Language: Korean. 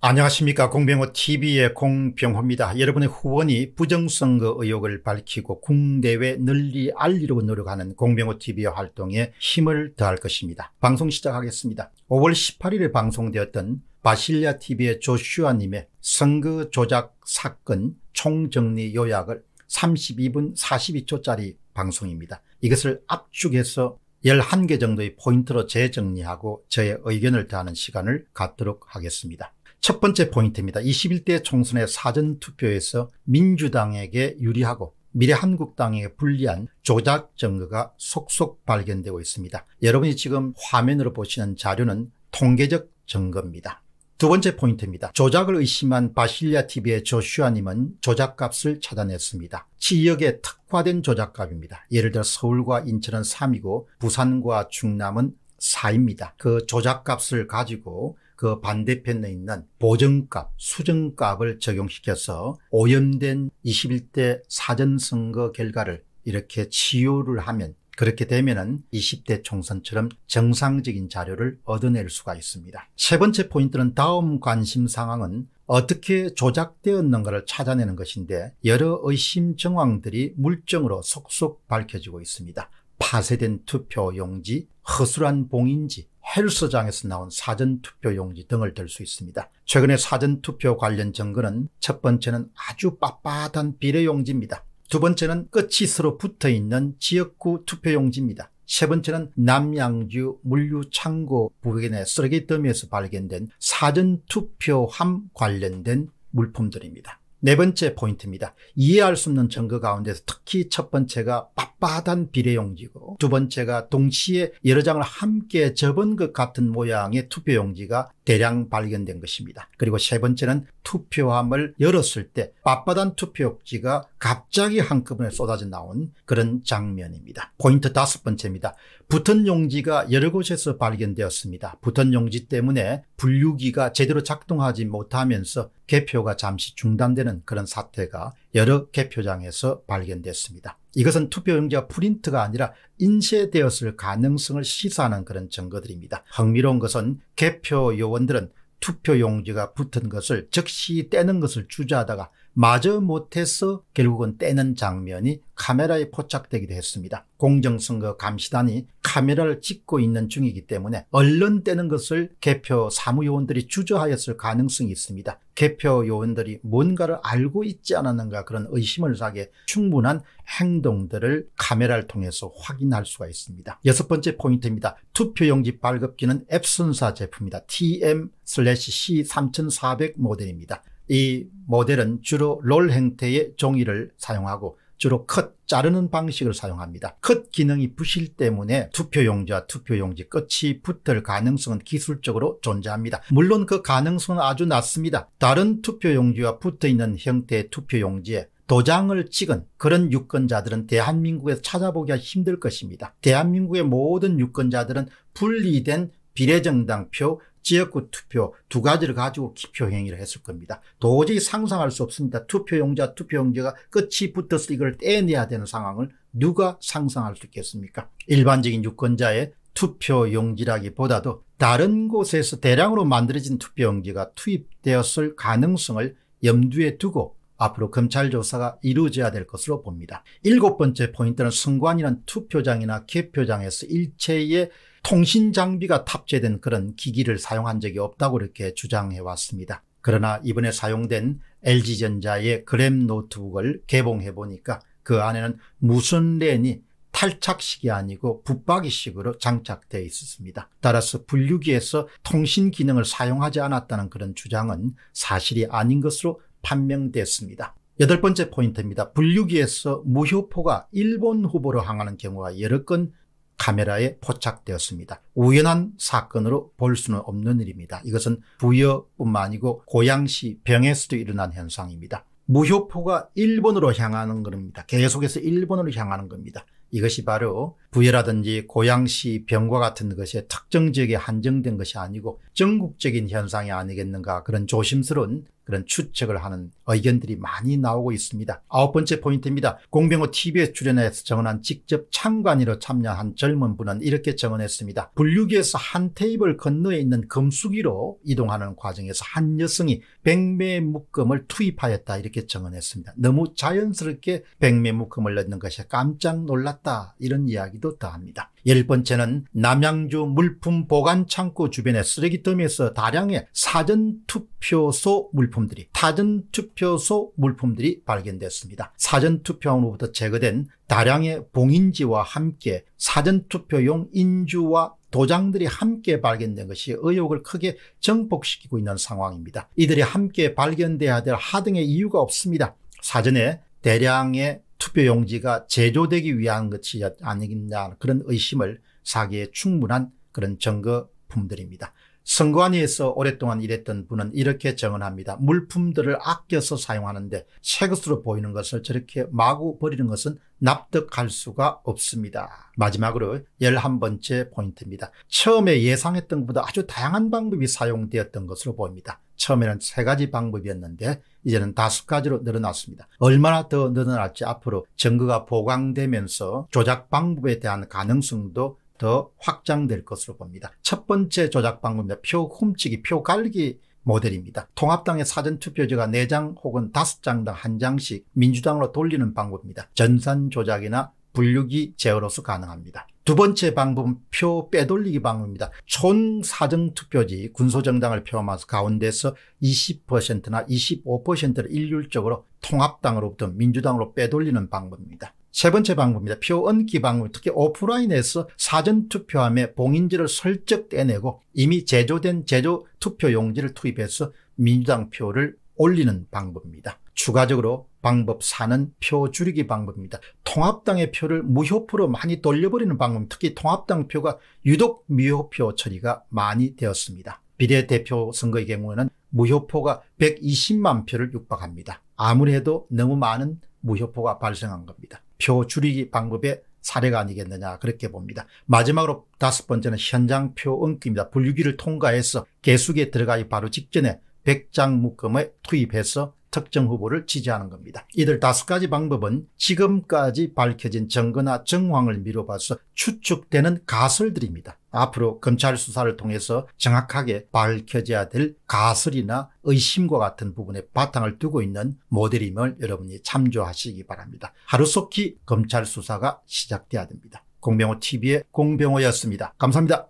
안녕하십니까 공병호TV의 공병호입니다. 여러분의 후원이 부정선거 의혹을 밝히고 국내외 널리 알리려고 노력하는 공병호TV의 활동에 힘을 더할 것입니다. 방송 시작하겠습니다. 5월 18일에 방송되었던 바실리아TV의 조슈아님의 선거 조작 사건 총정리 요약을 32분 42초짜리 방송입니다. 이것을 압축해서 11개 정도의 포인트로 재정리하고 저의 의견을 더하는 시간을 갖도록 하겠습니다. 첫 번째 포인트입니다. 21대 총선의 사전투표에서 민주당에게 유리하고 미래한국당에 불리한 조작 증거가 속속 발견되고 있습니다. 여러분이 지금 화면으로 보시는 자료는 통계적 증거입니다. 두 번째 포인트입니다. 조작을 의심한 바실리아 TV의 조슈아님은 조작값을 찾아냈습니다. 지역에 특화된 조작값입니다. 예를 들어 서울과 인천은 3이고 부산과 충남은 4입니다. 그 조작값을 가지고 그 반대편에 있는 보정값, 수정값을 적용시켜서 오염된 21대 사전선거 결과를 이렇게 치유를 하면 그렇게 되면은 20대 총선처럼 정상적인 자료를 얻어낼 수가 있습니다. 세 번째 포인트는 다음 관심 상황은 어떻게 조작되었는가를 찾아내는 것인데 여러 의심 정황들이 물증으로 속속 밝혀지고 있습니다. 파쇄된 투표 용지, 허술한 봉인지, 헬스장에서 나온 사전투표 용지 등을 들 수 있습니다. 최근의 사전투표 관련 증거는첫 번째는 아주 빳빳한 비례용지입니다. 두 번째는 끝이 서로 붙어 있는 지역구 투표용지입니다. 세 번째는 남양주 물류창고 부근의 쓰레기 더미에서 발견된 사전투표함 관련된 물품들입니다. 네 번째 포인트입니다. 이해할 수 없는 증거 가운데서 특히 첫 번째가 빳빳한 비례용지고 두 번째가 동시에 여러 장을 함께 접은 것 같은 모양의 투표용지가 대량 발견된 것입니다. 그리고 세 번째는 투표함을 열었을 때 빳빳한 투표지가 갑자기 한꺼번에 쏟아져 나온 그런 장면입니다. 포인트 다섯 번째입니다. 붙은 용지가 여러 곳에서 발견되었습니다. 붙은 용지 때문에 분류기가 제대로 작동하지 못하면서 개표가 잠시 중단되는 그런 사태가 여러 개표장에서 발견됐습니다. 이것은 투표용지와 프린트가 아니라 인쇄되었을 가능성을 시사하는 그런 증거들입니다. 흥미로운 것은 개표 요원들은 투표용지가 붙은 것을 즉시 떼는 것을 주저하다가 마저 못해서 결국은 떼는 장면이 카메라에 포착되기도 했습니다. 공정선거 감시단이 카메라를 찍고 있는 중이기 때문에 얼른 떼는 것을 개표 사무요원들이 주저하였을 가능성이 있습니다. 개표 요원들이 뭔가를 알고 있지 않았는가 그런 의심을 사게 충분한 행동들을 카메라를 통해서 확인할 수가 있습니다. 여섯 번째 포인트입니다. 투표용지 발급기는 앱순사 제품이다. TM-C3400 모델입니다. 이 모델은 주로 롤 형태의 종이를 사용하고 주로 컷, 자르는 방식을 사용합니다. 컷 기능이 부실 때문에 투표용지와 투표용지 끝이 붙을 가능성은 기술적으로 존재합니다. 물론 그 가능성은 아주 낮습니다. 다른 투표용지와 붙어있는 형태의 투표용지에 도장을 찍은 그런 유권자들은 대한민국에서 찾아보기가 힘들 것입니다. 대한민국의 모든 유권자들은 분리된 비례정당표 지역구 투표 두 가지를 가지고 기표 행위를 했을 겁니다. 도저히 상상할 수 없습니다. 투표용자, 투표용지가 끝이 붙어서 이걸 떼내야 되는 상황을 누가 상상할 수 있겠습니까? 일반적인 유권자의 투표용지라기보다도 다른 곳에서 대량으로 만들어진 투표용지가 투입되었을 가능성을 염두에 두고 앞으로 검찰 조사가 이루어져야 될 것으로 봅니다. 일곱 번째 포인트는 승관위는 투표장이나 개표장에서 일체의 통신 장비가 탑재된 그런 기기를 사용한 적이 없다고 이렇게 주장해 왔습니다. 그러나 이번에 사용된 LG전자의 그램 노트북을 개봉해 보니까 그 안에는 무선 랜이 탈착식이 아니고 붙박이식으로 장착되어 있었습니다. 따라서 분류기에서 통신 기능을 사용하지 않았다는 그런 주장은 사실이 아닌 것으로 판명됐습니다. 여덟 번째 포인트입니다. 분류기에서 무효포가 일본 후보로 항하는 경우가 여러 건 카메라에 포착되었습니다. 우연한 사건으로 볼 수는 없는 일입니다. 이것은 부여뿐만 아니고 고양시 병에서도 일어난 현상입니다. 무효포가 일본으로 향하는 겁니다. 계속해서 일본으로 향하는 겁니다. 이것이 바로 부여라든지 고양시 병과 같은 것에 특정 지역에 한정된 것이 아니고 전국적인 현상이 아니겠는가 그런 조심스러운 그런 추측을 하는 의견들이 많이 나오고 있습니다. 아홉 번째 포인트입니다. 공병호 TV에 출연해서 정언한 직접 참관으로 참여한 젊은 분은 이렇게 정언했습니다. 분류기에서 한 테이블 건너에 있는 금수기로 이동하는 과정에서 한 여성이 백매 묶음을 투입하였다 이렇게 정언했습니다. 너무 자연스럽게 백매 묶음을 넣는 것에 깜짝 놀랐다 이런 이야기도 더합니다. 열 번째는 남양주 물품 보관 창고 주변의 쓰레기통에서 다량의 사전투표소 물품 물품들이 파전 투표소 물품들이 발견됐습니다. 사전 투표함으로부터 제거된 다량의 봉인지와 함께 사전 투표용 인주와 도장들이 함께 발견된 것이 의혹을 크게 정복시키고 있는 상황입니다. 이들이 함께 발견돼야 될 하등의 이유가 없습니다. 사전에 대량의 투표용지가 제조되기 위한 것이 아니겠냐 그런 의심을 사기에 충분한 그런 증거품들입니다. 선관위에서 오랫동안 일했던 분은 이렇게 증언합니다 물품들을 아껴서 사용하는데 새 것으로 보이는 것을 저렇게 마구 버리는 것은 납득할 수가 없습니다. 마지막으로 11번째 포인트입니다. 처음에 예상했던 것보다 아주 다양한 방법이 사용되었던 것으로 보입니다. 처음에는 세 가지 방법이었는데 이제는 다섯 가지로 늘어났습니다. 얼마나 더 늘어날지 앞으로 증거가 보강되면서 조작 방법에 대한 가능성도 더 확장될 것으로 봅니다. 첫 번째 조작 방법은표 훔치기, 표 갈기 모델입니다. 통합당의 사전투표지가 4장 혹은 5장당 1장씩 민주당으로 돌리는 방법입니다. 전산 조작이나 분류기 제어로서 가능합니다. 두 번째 방법은 표 빼돌리기 방법입니다. 총사전투표지 군소정당을 포함해서 가운데서 20%나 25%를 일률적으로 통합당으로부터 민주당으로 빼돌리는 방법입니다. 세 번째 방법입니다. 표언기 방법. 특히 오프라인에서 사전투표함에 봉인지를 설적 떼내고 이미 제조된 제조 투표 용지를 투입해서 민주당 표를 올리는 방법입니다. 추가적으로 방법 4는 표 줄이기 방법입니다. 통합당의 표를 무효표로 많이 돌려버리는 방법, 특히 통합당 표가 유독 미효표 처리가 많이 되었습니다. 비례대표 선거의 경우에는 무효표가 120만 표를 육박합니다. 아무래도 너무 많은 무효표가 발생한 겁니다. 표 줄이기 방법의 사례가 아니겠느냐 그렇게 봅니다. 마지막으로 다섯 번째는 현장표 엉기입니다. 분류기를 통과해서 개수기에 들어가기 바로 직전에 100장 묶음에 투입해서 특정 후보를 지지하는 겁니다. 이들 다섯 가지 방법은 지금까지 밝혀진 증거나 정황을 미뤄봐서 추측되는 가설들입니다. 앞으로 검찰 수사를 통해서 정확하게 밝혀져야 될 가설이나 의심과 같은 부분에 바탕을 두고 있는 모델임을 여러분이 참조하시기 바랍니다. 하루속히 검찰 수사가 시작돼야 됩니다. 공병호TV의 공병호였습니다. 감사합니다.